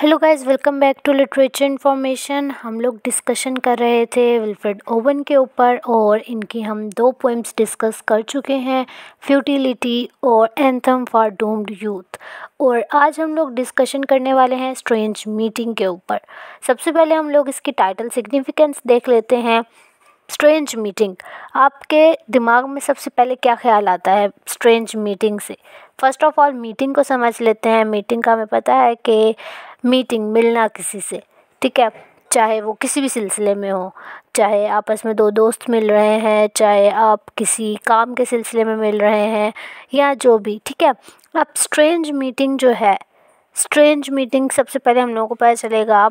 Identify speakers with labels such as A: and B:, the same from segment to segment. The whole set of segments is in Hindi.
A: hello guys welcome back to literature information हम लोग डिस्कशन कर रहे थे विल्फ्रेड ओवन के ऊपर और इनकी हम दो पोइम्स डिस्कस कर चुके हैं फ्यूटिलिटी और एंथम फॉर डोम्ड यूथ और आज हम लोग डिस्कशन करने वाले हैं स्ट्रेंज मीटिंग के ऊपर सबसे पहले हम लोग इसकी टाइटल सिग्निफिकेंस देख लेते हैं स्ट्रेंज मीटिंग आपके दिमाग में सबसे पहले क्या ख्याल आता है स्ट्रेंज मीटिंग से फर्स्ट ऑफ ऑल मीटिंग को समझ लेते हैं मीटिंग का हमें पता है कि मीटिंग मिलना किसी से ठीक है चाहे वो किसी भी सिलसिले में हो चाहे आपस में दो दोस्त मिल रहे हैं चाहे आप किसी काम के सिलसिले में मिल रहे हैं या जो भी ठीक है अब स्ट्रेंज मीटिंग जो है स्ट्रेंज मीटिंग सबसे पहले हम लोगों को पता चलेगा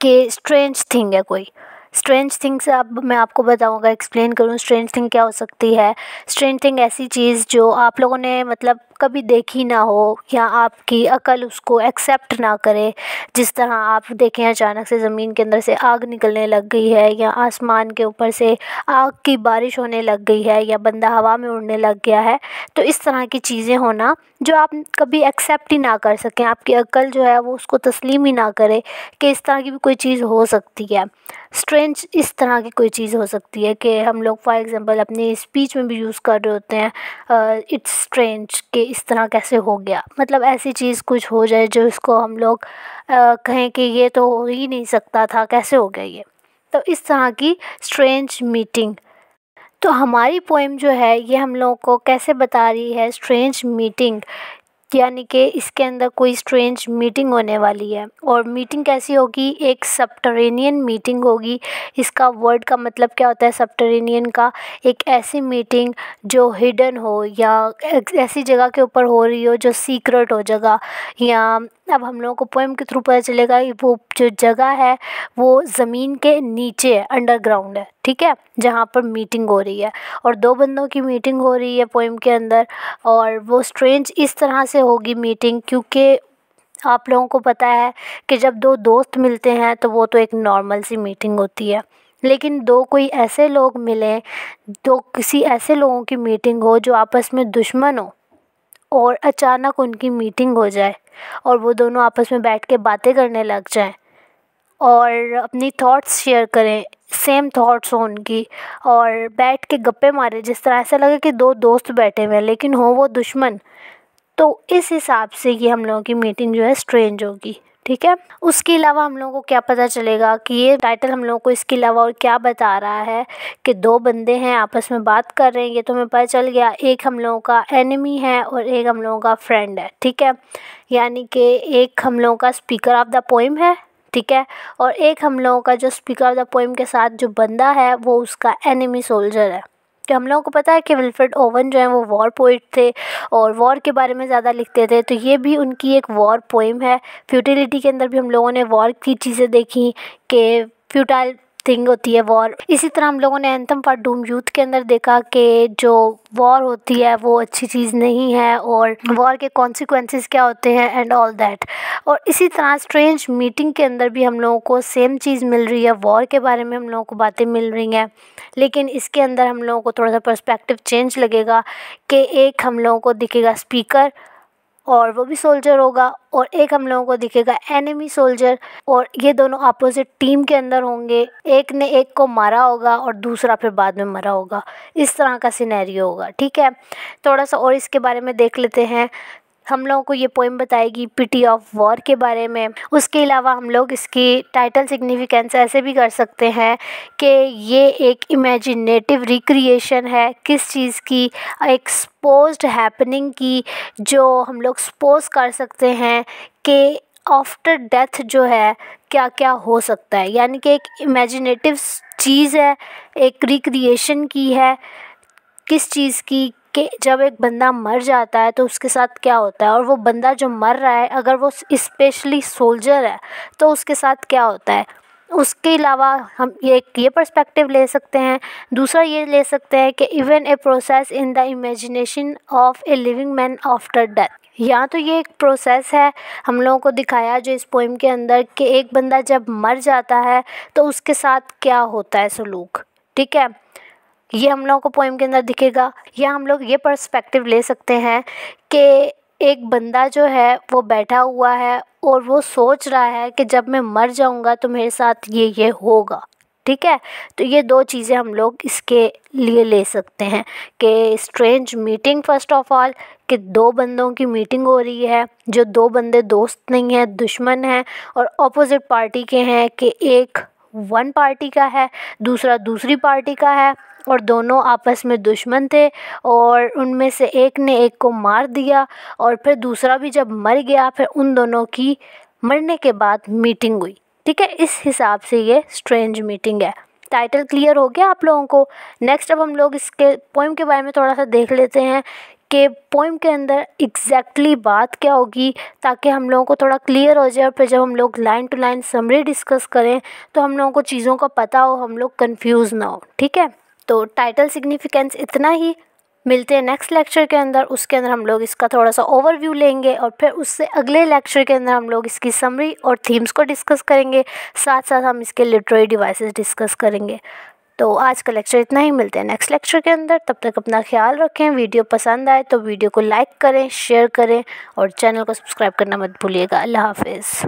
A: कि स्ट्रेंज थिंग है कोई स्ट्रेंज थिंग्स अब मैं आपको बताऊंगा एक्सप्लेन करूँ स्ट्रेंज थिंग क्या हो सकती है स्ट्रेंज थिंग ऐसी चीज़ जो आप लोगों ने मतलब कभी देखी ना हो या आपकी अकल उसको एक्सेप्ट ना करे जिस तरह आप देखें अचानक से ज़मीन के अंदर से आग निकलने लग गई है या आसमान के ऊपर से आग की बारिश होने लग गई है या बंदा हवा में उड़ने लग गया है तो इस तरह की चीज़ें होना जो आप कभी एक्सेप्ट ही ना कर सकें आपकी अकल जो है वो उसको तस्लीम ही ना करे कि इस तरह की भी कोई चीज़ हो सकती है स्ट्रेंज इस तरह की कोई चीज़ हो सकती है कि हम लोग फॉर एग्ज़ाम्पल अपनी स्पीच में भी यूज़ कर रहे होते हैं इट्स स्ट्रेंज के इस तरह कैसे हो गया मतलब ऐसी चीज़ कुछ हो जाए जो इसको हम लोग कहें कि ये तो हो ही नहीं सकता था कैसे हो गया ये तो इस तरह की स्ट्रेंज मीटिंग तो हमारी पोइम जो है ये हम लोगों को कैसे बता रही है स्ट्रेंज मीटिंग यानी कि इसके अंदर कोई स्ट्रेंज मीटिंग होने वाली है और मीटिंग कैसी होगी एक सबटरेनियन मीटिंग होगी इसका वर्ड का मतलब क्या होता है सबटरेनियन का एक ऐसी मीटिंग जो हिडन हो या ऐसी जगह के ऊपर हो रही हो जो सीक्रेट हो जगह या अब हम लोगों को पोएम के थ्रू पता चलेगा वो जो जगह है वो ज़मीन के नीचे है अंडरग्राउंड है ठीक है जहाँ पर मीटिंग हो रही है और दो बंदों की मीटिंग हो रही है पोइम के अंदर और वो स्ट्रेंज इस तरह से होगी मीटिंग क्योंकि आप लोगों को पता है कि जब दो दोस्त मिलते हैं तो वो तो एक नॉर्मल सी मीटिंग होती है लेकिन दो कोई ऐसे लोग मिलें दो किसी ऐसे लोगों की मीटिंग हो जो आपस में दुश्मन हो और अचानक उनकी मीटिंग हो जाए और वो दोनों आपस में बैठ के बातें करने लग जाएं और अपनी थॉट्स शेयर करें सेम थॉट्स हो उनकी और बैठ के गप्पे मारे जिस तरह ऐसा लगे कि दो दोस्त बैठे हुए हैं लेकिन हो वो दुश्मन तो इस हिसाब से ये हम लोगों की मीटिंग जो है स्ट्रेंज होगी ठीक है उसके अलावा हम लोगों को क्या पता चलेगा कि ये टाइटल हम लोगों को इसके अलावा और क्या बता रहा है कि दो बंदे हैं आपस में बात कर रहे हैं ये तो हमें पता चल गया एक हम लोगों का एनिमी है और एक हम लोगों का फ्रेंड है ठीक है यानी कि एक हम लोगों का स्पीकर ऑफ द पोइम है ठीक है और एक हम लोगों का जो स्पीकर ऑफ द पोइम के साथ जो बंदा है वो उसका एनिमी सोल्जर है तो हम लोगों को पता है कि विल्फ्रेड ओवन जो है वो वॉर पोइट थे और वॉर के बारे में ज़्यादा लिखते थे तो ये भी उनकी एक वॉर पोइम है फ्यूटिलिटी के अंदर भी हम लोगों ने वॉर की चीज़ें देखी कि फ्यूटाइल थिंग होती है वॉर इसी तरह हम लोगों ने एंथम फॉर डूम यूथ के अंदर देखा कि जो वॉर होती है वो अच्छी चीज़ नहीं है और वॉर के कॉन्सिक्वेंसेस क्या होते हैं एंड ऑल दैट और इसी तरह स्ट्रेंज मीटिंग के अंदर भी हम लोगों को सेम चीज़ मिल रही है वॉर के बारे में हम लोगों को बातें मिल रही हैं लेकिन इसके अंदर हम लोगों को थोड़ा सा पर्सपेक्टिव चेंज लगेगा कि एक हम लोगों को दिखेगा स्पीकर और वो भी सोल्जर होगा और एक हम लोगों को दिखेगा एनिमी सोल्जर और ये दोनों अपोजिट टीम के अंदर होंगे एक ने एक को मारा होगा और दूसरा फिर बाद में मरा होगा इस तरह का सिनेरियो होगा ठीक है थोड़ा सा और इसके बारे में देख लेते हैं हम लोगों को ये पोइम बताएगी पिटी ऑफ वॉर के बारे में उसके अलावा हम लोग इसकी टाइटल सिग्निफिकेंस ऐसे भी कर सकते हैं कि ये एक इमेजिनेटिव रिक्रिएशन है किस चीज़ की एक स्पोज हैपनिंग की जो हम लोग स्पोज कर सकते हैं कि आफ्टर डेथ जो है क्या क्या हो सकता है यानी कि एक इमेजिनेटिव चीज़ है एक रिक्रिएशन की है किस चीज़ की कि जब एक बंदा मर जाता है तो उसके साथ क्या होता है और वो बंदा जो मर रहा है अगर वो स्पेशली सोल्जर है तो उसके साथ क्या होता है उसके अलावा हम एक ये पर्सपेक्टिव ले सकते हैं दूसरा ये ले सकते हैं कि even a process in the imagination of a living man after death या तो ये एक प्रोसेस है हम लोगों को दिखाया जो इस पोइम के अंदर कि एक बंदा जब मर जाता है तो उसके साथ क्या होता है सलूक ठीक है ये हम लोगों को पोइम के अंदर दिखेगा या हम लोग ये पर्सपेक्टिव ले सकते हैं कि एक बंदा जो है वो बैठा हुआ है और वो सोच रहा है कि जब मैं मर जाऊंगा तो मेरे साथ ये ये होगा ठीक है तो ये दो चीज़ें हम लोग इसके लिए ले सकते हैं कि strange meeting first of all कि दो बंदों की मीटिंग हो रही है जो दो बंदे दोस्त नहीं हैं दुश्मन हैं और अपोजिट पार्टी के हैं कि एक वन पार्टी का है दूसरा दूसरी पार्टी का है और दोनों आपस में दुश्मन थे और उनमें से एक ने एक को मार दिया और फिर दूसरा भी जब मर गया फिर उन दोनों की मरने के बाद मीटिंग हुई ठीक है इस हिसाब से ये स्ट्रेंज मीटिंग है टाइटल क्लियर हो गया आप लोगों को नेक्स्ट अब हम लोग इसके पोइम के बारे में थोड़ा सा देख लेते हैं कि पोइम के अंदर एग्जैक्टली exactly बात क्या होगी ताकि हम लोगों को थोड़ा क्लियर हो जाए और फिर जब हम लोग line to line summary discuss करें तो हम लोगों को चीज़ों का पता हो हम लोग कन्फ्यूज़ ना हो ठीक है तो टाइटल सिग्निफिकेंस इतना ही मिलते हैं नेक्स्ट लेक्चर के अंदर उसके अंदर हम लोग इसका थोड़ा सा ओवरव्यू लेंगे और फिर उससे अगले लेक्चर के अंदर हम लोग इसकी समरी और थीम्स को डिस्कस करेंगे साथ साथ हम इसके लिटरेरी डिवाइसेस डिस्कस करेंगे तो आज का लेक्चर इतना ही मिलते हैं नेक्स्ट लेक्चर के अंदर तब तक अपना ख्याल रखें वीडियो पसंद आए तो वीडियो को लाइक करें शेयर करें और चैनल को सब्सक्राइब करना मत भूलिएगा अल्लाह हाफिज़